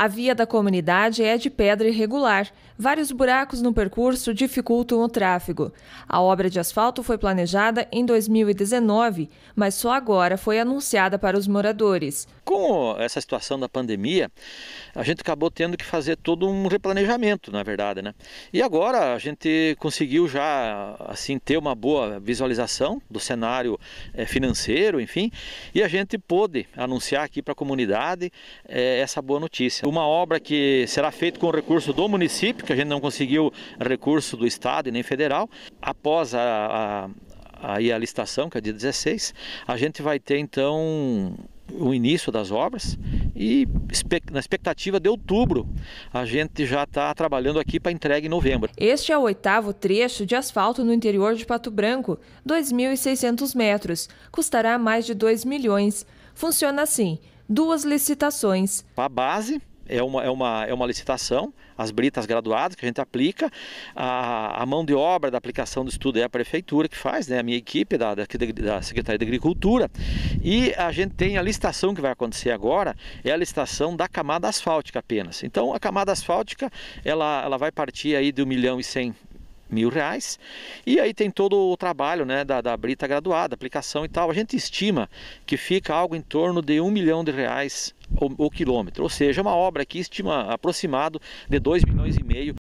A via da comunidade é de pedra irregular. Vários buracos no percurso dificultam o tráfego. A obra de asfalto foi planejada em 2019, mas só agora foi anunciada para os moradores. Com essa situação da pandemia, a gente acabou tendo que fazer todo um replanejamento, na verdade, né? E agora a gente conseguiu já assim ter uma boa visualização do cenário eh, financeiro, enfim, e a gente pôde anunciar aqui para a comunidade eh, essa boa notícia uma obra que será feita com recurso do município, que a gente não conseguiu recurso do Estado e nem federal. Após a, a, a, a licitação, que é dia 16, a gente vai ter então o início das obras e na expectativa de outubro a gente já está trabalhando aqui para entrega em novembro. Este é o oitavo trecho de asfalto no interior de Pato Branco, 2.600 metros, custará mais de 2 milhões. Funciona assim, duas licitações. A base é uma, é uma, é uma licitação, as britas graduadas que a gente aplica, a, a mão de obra da aplicação do estudo é a prefeitura que faz, né, a minha equipe da, da, da Secretaria de Agricultura, e a gente tem a licitação que vai acontecer agora, é a licitação da camada asfáltica apenas. Então a camada asfáltica, ela, ela vai partir aí de 1 milhão e 100 mil reais. E aí tem todo o trabalho né, da, da brita graduada, aplicação e tal. A gente estima que fica algo em torno de um milhão de reais o, o quilômetro, ou seja, uma obra que estima aproximado de dois milhões e meio